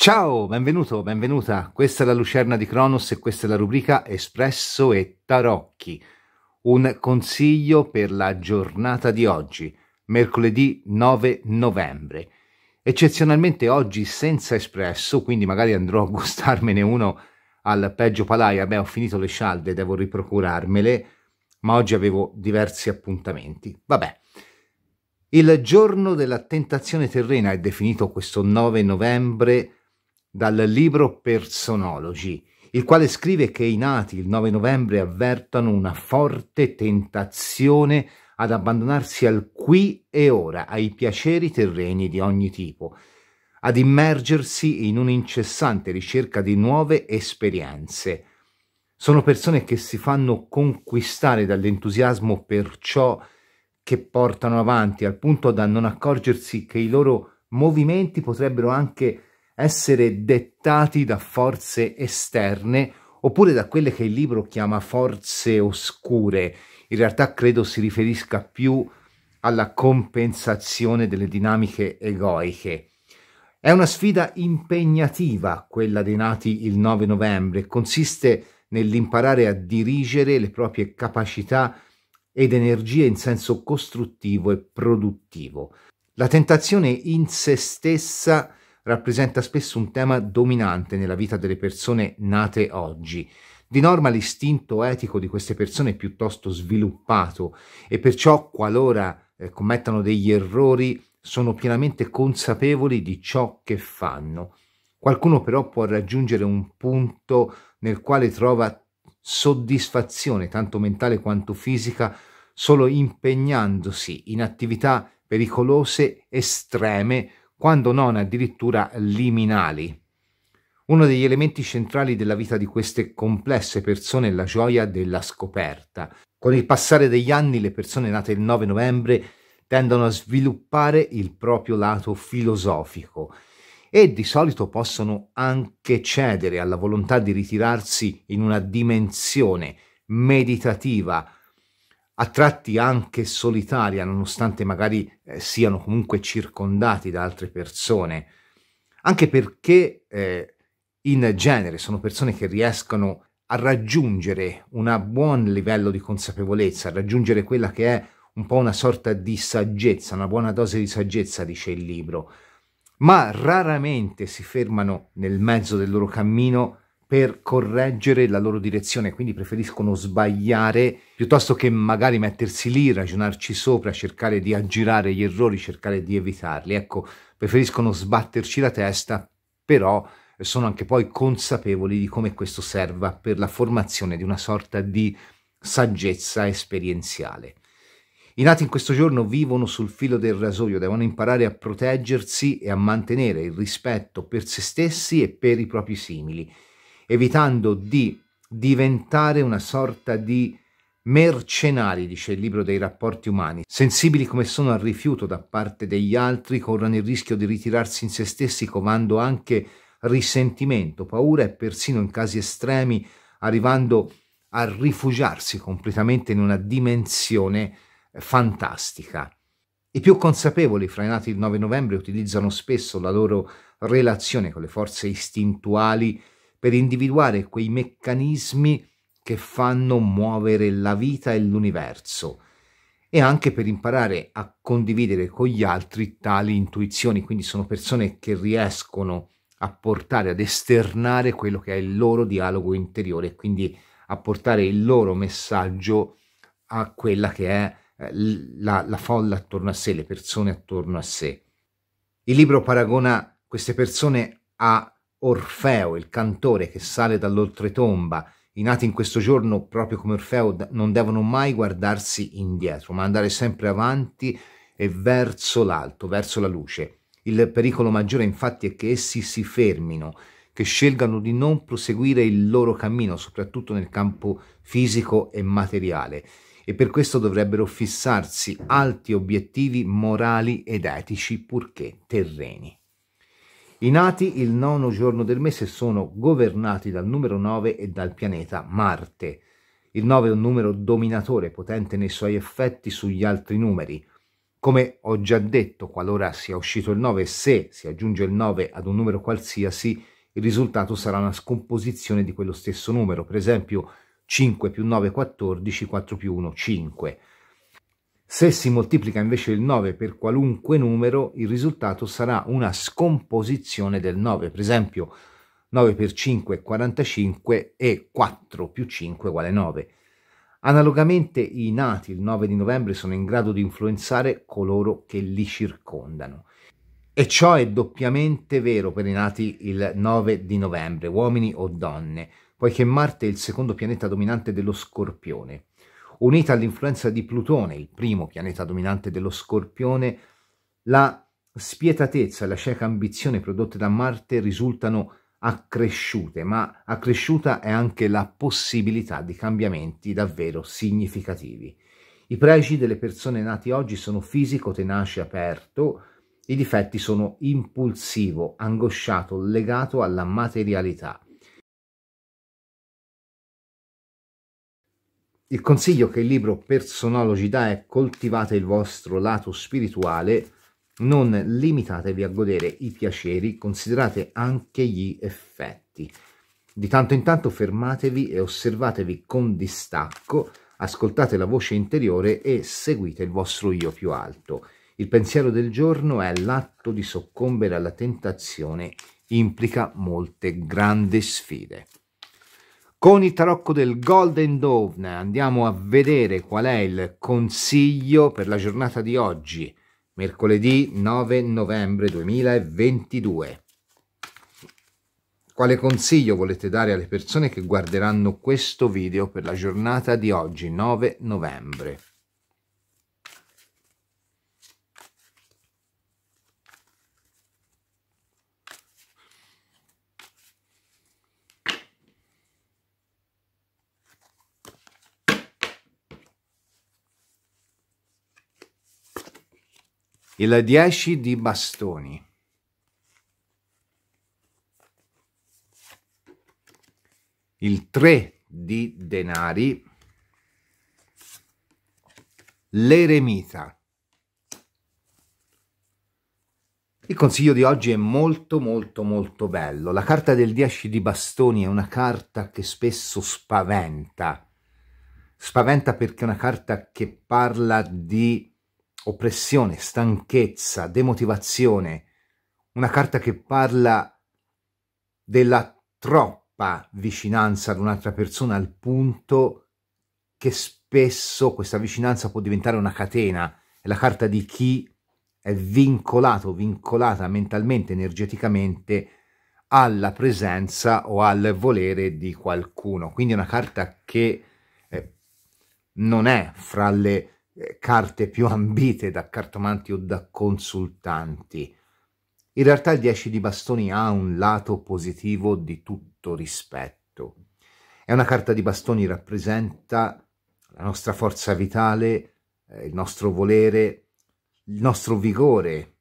Ciao, benvenuto, benvenuta. Questa è la Lucerna di Cronos e questa è la rubrica Espresso e Tarocchi. Un consiglio per la giornata di oggi, mercoledì 9 novembre. Eccezionalmente oggi senza espresso, quindi magari andrò a gustarmene uno al peggio palaia. Beh, ho finito le scialde, devo riprocurarmele, ma oggi avevo diversi appuntamenti. Vabbè. Il giorno della tentazione terrena è definito questo 9 novembre dal libro Personologi, il quale scrive che i nati il 9 novembre avvertano una forte tentazione ad abbandonarsi al qui e ora, ai piaceri terreni di ogni tipo, ad immergersi in un'incessante ricerca di nuove esperienze. Sono persone che si fanno conquistare dall'entusiasmo per ciò che portano avanti, al punto da non accorgersi che i loro movimenti potrebbero anche essere dettati da forze esterne oppure da quelle che il libro chiama forze oscure. In realtà credo si riferisca più alla compensazione delle dinamiche egoiche. È una sfida impegnativa quella dei nati il 9 novembre, consiste nell'imparare a dirigere le proprie capacità ed energie in senso costruttivo e produttivo. La tentazione in se stessa rappresenta spesso un tema dominante nella vita delle persone nate oggi. Di norma l'istinto etico di queste persone è piuttosto sviluppato e perciò qualora eh, commettano degli errori sono pienamente consapevoli di ciò che fanno. Qualcuno però può raggiungere un punto nel quale trova soddisfazione, tanto mentale quanto fisica, solo impegnandosi in attività pericolose, estreme, quando non addirittura liminali. Uno degli elementi centrali della vita di queste complesse persone è la gioia della scoperta. Con il passare degli anni le persone nate il 9 novembre tendono a sviluppare il proprio lato filosofico e di solito possono anche cedere alla volontà di ritirarsi in una dimensione meditativa a tratti anche solitaria, nonostante magari eh, siano comunque circondati da altre persone, anche perché eh, in genere sono persone che riescono a raggiungere un buon livello di consapevolezza, a raggiungere quella che è un po' una sorta di saggezza, una buona dose di saggezza, dice il libro, ma raramente si fermano nel mezzo del loro cammino per correggere la loro direzione, quindi preferiscono sbagliare piuttosto che magari mettersi lì, ragionarci sopra, cercare di aggirare gli errori, cercare di evitarli. Ecco, preferiscono sbatterci la testa, però sono anche poi consapevoli di come questo serva per la formazione di una sorta di saggezza esperienziale. I nati in questo giorno vivono sul filo del rasoio, devono imparare a proteggersi e a mantenere il rispetto per se stessi e per i propri simili evitando di diventare una sorta di mercenari, dice il libro dei rapporti umani, sensibili come sono al rifiuto da parte degli altri, corrono il rischio di ritirarsi in se stessi, covando anche risentimento, paura e persino in casi estremi arrivando a rifugiarsi completamente in una dimensione fantastica. I più consapevoli fra i nati il 9 novembre utilizzano spesso la loro relazione con le forze istintuali per individuare quei meccanismi che fanno muovere la vita e l'universo e anche per imparare a condividere con gli altri tali intuizioni, quindi sono persone che riescono a portare, ad esternare quello che è il loro dialogo interiore, quindi a portare il loro messaggio a quella che è eh, la, la, folla attorno a sé, le persone attorno a sé. Il libro paragona queste persone a Orfeo, il cantore che sale dall'oltretomba, i nati in questo giorno proprio come Orfeo non devono mai guardarsi indietro, ma andare sempre avanti e verso l'alto, verso la luce. Il pericolo maggiore infatti è che essi si fermino, che scelgano di non proseguire il loro cammino, soprattutto nel campo fisico e materiale, e per questo dovrebbero fissarsi alti obiettivi morali ed etici purché terreni. I nati il nono giorno del mese sono governati dal numero 9 e dal pianeta Marte. Il 9 è un numero dominatore, potente nei suoi effetti sugli altri numeri. Come ho già detto, qualora sia uscito il 9, se si aggiunge il 9 ad un numero qualsiasi, il risultato sarà una scomposizione di quello stesso numero, per esempio 5 più 9 14, 4 più 1 5. Se si moltiplica invece il 9 per qualunque numero, il risultato sarà una scomposizione del 9. Per esempio, 9 per 5 è 45 e 4 più 5 uguale 9. Analogamente i nati il 9 di novembre sono in grado di influenzare coloro che li circondano. E ciò è doppiamente vero per i nati il 9 di novembre, uomini o donne, poiché Marte è il secondo pianeta dominante dello Scorpione unita all'influenza di Plutone, il primo pianeta dominante dello Scorpione, la spietatezza e la cieca ambizione prodotte da Marte risultano accresciute, ma accresciuta è anche la possibilità di cambiamenti davvero significativi. I pregi delle persone nate oggi sono fisico, tenace, aperto, i difetti sono impulsivo, angosciato, legato alla materialità. Il consiglio che il libro Personologi dà è coltivate il vostro lato spirituale, non limitatevi a godere i piaceri, considerate anche gli effetti. Di tanto in tanto fermatevi e osservatevi con distacco, ascoltate la voce interiore e seguite il vostro io più alto. Il pensiero del giorno è l'atto di soccombere alla tentazione, implica molte grandi sfide. Con il tarocco del Golden Dawn andiamo a vedere qual è il consiglio per la giornata di oggi, mercoledì 9 novembre 2022. Quale consiglio volete dare alle persone che guarderanno questo video per la giornata di oggi, 9 novembre? il 10 di bastoni. Il 3 di denari. L'eremita. Il consiglio di oggi è molto molto molto bello. La carta del 10 di bastoni è una carta che spesso spaventa. Spaventa perché è una carta che parla di oppressione, stanchezza, demotivazione, una carta che parla della troppa vicinanza ad un'altra persona al punto che spesso questa vicinanza può diventare una catena, è la carta di chi è vincolato, vincolata mentalmente, energeticamente alla presenza o al volere di qualcuno. Quindi è una carta che eh, non è fra le eh, carte più ambite da cartomanti o da consultanti. In realtà il 10 di bastoni ha un lato positivo di tutto rispetto. È una carta di bastoni rappresenta la nostra forza vitale, eh, il nostro volere, il nostro vigore,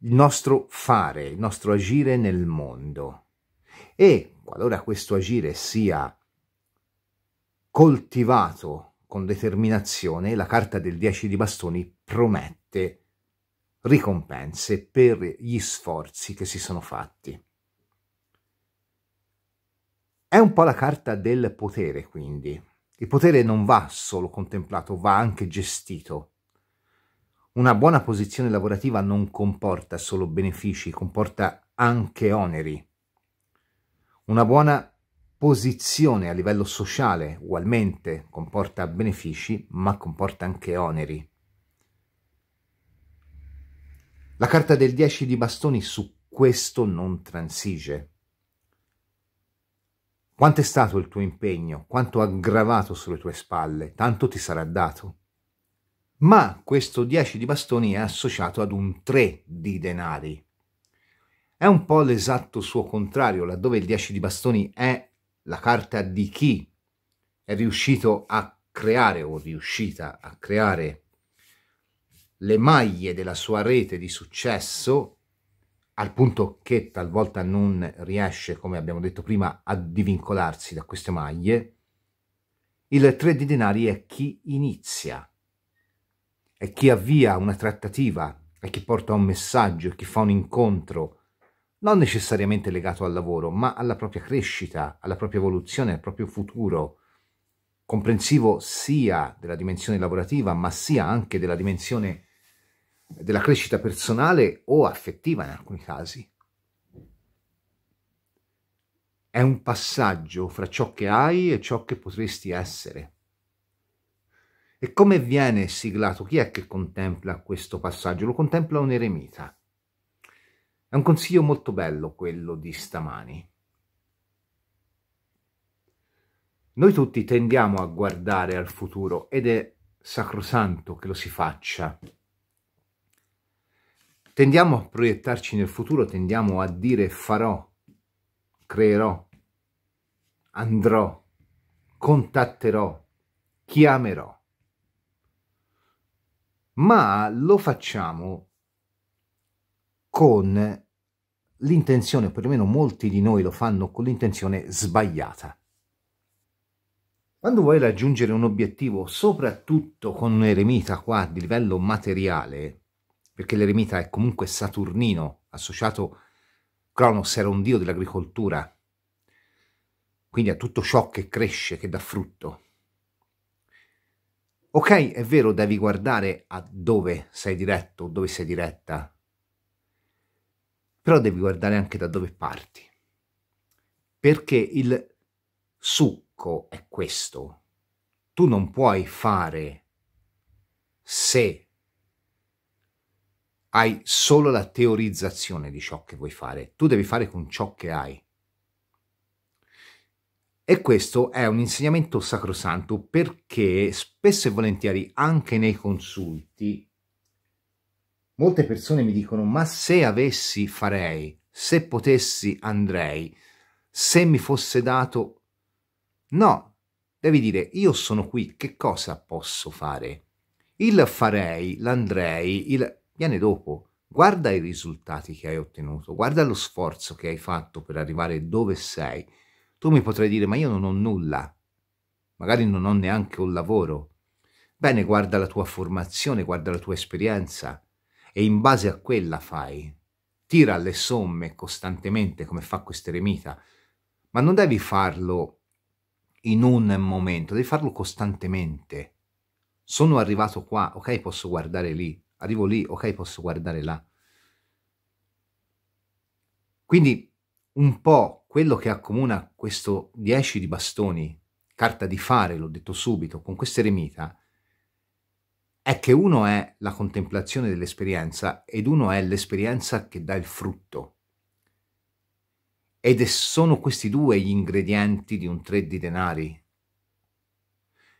il nostro fare, il nostro agire nel mondo. E qualora questo agire sia coltivato con determinazione, la carta del 10 di bastoni promette ricompense per gli sforzi che si sono fatti. È un po' la carta del potere, quindi. Il potere non va solo contemplato, va anche gestito. Una buona posizione lavorativa non comporta solo benefici, comporta anche oneri. Una buona posizione a livello sociale ugualmente comporta benefici, ma comporta anche oneri. La carta del 10 di bastoni su questo non transige. Quanto è stato il tuo impegno, quanto ha gravato sulle tue spalle, tanto ti sarà dato. Ma questo 10 di bastoni è associato ad un 3 di denari. È un po' l'esatto suo contrario, laddove il 10 di bastoni è la carta di chi è riuscito a creare o riuscita a creare le maglie della sua rete di successo al punto che talvolta non riesce, come abbiamo detto prima, a divincolarsi da queste maglie, il 3 di denari è chi inizia, è chi avvia una trattativa, è chi porta un messaggio, è chi fa un incontro, non necessariamente legato al lavoro, ma alla propria crescita, alla propria evoluzione, al proprio futuro, comprensivo sia della dimensione lavorativa, ma sia anche della dimensione della crescita personale o affettiva in alcuni casi. È un passaggio fra ciò che hai e ciò che potresti essere. E come viene siglato? Chi è che contempla questo passaggio? Lo contempla un eremita è un consiglio molto bello quello di stamani. Noi tutti tendiamo a guardare al futuro ed è sacrosanto che lo si faccia. Tendiamo a proiettarci nel futuro, tendiamo a dire farò, creerò, andrò, contatterò, chiamerò. Ma lo facciamo con l'intenzione, o perlomeno molti di noi lo fanno con l'intenzione sbagliata. Quando vuoi raggiungere un obiettivo, soprattutto con un eremita qua di livello materiale, perché l'eremita è comunque saturnino, associato Cronos era un dio dell'agricoltura, quindi a tutto ciò che cresce, che dà frutto. Ok, è vero, devi guardare a dove sei diretto, dove sei diretta, però devi guardare anche da dove parti, perché il succo è questo. Tu non puoi fare se hai solo la teorizzazione di ciò che vuoi fare, tu devi fare con ciò che hai. E questo è un insegnamento sacrosanto perché spesso e volentieri anche nei consulti Molte persone mi dicono, ma se avessi farei, se potessi andrei, se mi fosse dato... No, devi dire, io sono qui, che cosa posso fare? Il farei, l'andrei, il... viene dopo. Guarda i risultati che hai ottenuto, guarda lo sforzo che hai fatto per arrivare dove sei. Tu mi potrai dire, ma io non ho nulla, magari non ho neanche un lavoro. Bene, guarda la tua formazione, guarda la tua esperienza, e in base a quella fai. Tira le somme costantemente come fa questo eremita, ma non devi farlo in un momento, devi farlo costantemente. Sono arrivato qua, ok posso guardare lì, arrivo lì, ok posso guardare là. Quindi un po' quello che accomuna questo 10 di bastoni, carta di fare, l'ho detto subito, con questo eremita, è che uno è la contemplazione dell'esperienza ed uno è l'esperienza che dà il frutto. Ed sono questi due gli ingredienti di un tre di denari.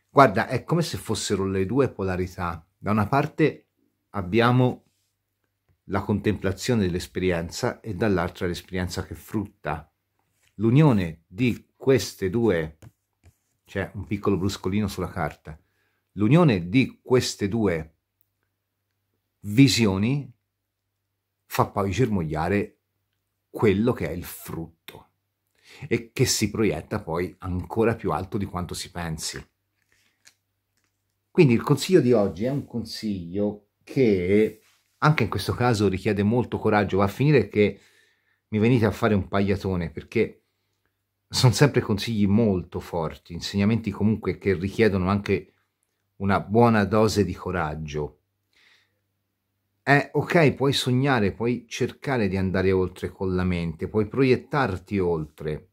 Guarda, è come se fossero le due polarità. Da una parte abbiamo la contemplazione dell'esperienza e dall'altra l'esperienza che frutta. L'unione di queste due, c'è cioè un piccolo bruscolino sulla carta, L'unione di queste due visioni fa poi germogliare quello che è il frutto e che si proietta poi ancora più alto di quanto si pensi. Quindi il consiglio di oggi è un consiglio che anche in questo caso richiede molto coraggio, va a finire che mi venite a fare un pagliatone perché sono sempre consigli molto forti, insegnamenti comunque che richiedono anche una buona dose di coraggio. È eh, ok, puoi sognare, puoi cercare di andare oltre con la mente, puoi proiettarti oltre,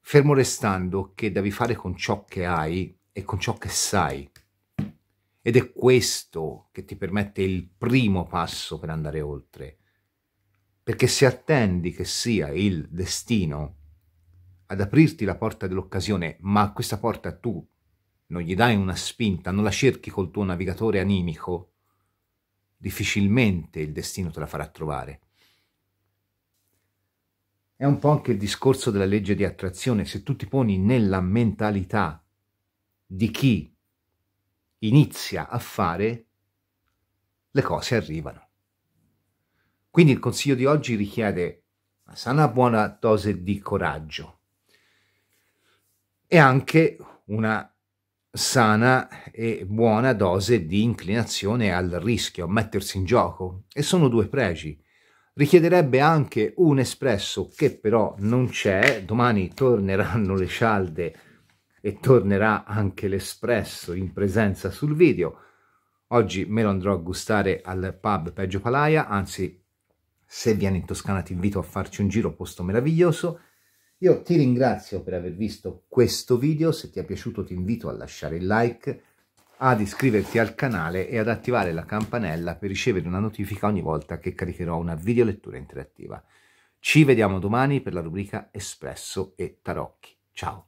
fermo restando che devi fare con ciò che hai e con ciò che sai. Ed è questo che ti permette il primo passo per andare oltre. Perché se attendi che sia il destino ad aprirti la porta dell'occasione, ma questa porta tu non gli dai una spinta, non la cerchi col tuo navigatore animico, difficilmente il destino te la farà trovare. È un po' anche il discorso della legge di attrazione, se tu ti poni nella mentalità di chi inizia a fare, le cose arrivano. Quindi il consiglio di oggi richiede una sana buona dose di coraggio e anche una sana e buona dose di inclinazione al rischio, a mettersi in gioco, e sono due pregi. Richiederebbe anche un espresso che però non c'è, domani torneranno le cialde e tornerà anche l'espresso in presenza sul video. Oggi me lo andrò a gustare al pub Peggio Palaia, anzi se vieni in Toscana ti invito a farci un giro, posto meraviglioso. Io ti ringrazio per aver visto questo video, se ti è piaciuto ti invito a lasciare il like, ad iscriverti al canale e ad attivare la campanella per ricevere una notifica ogni volta che caricherò una videolettura interattiva. Ci vediamo domani per la rubrica Espresso e Tarocchi. Ciao!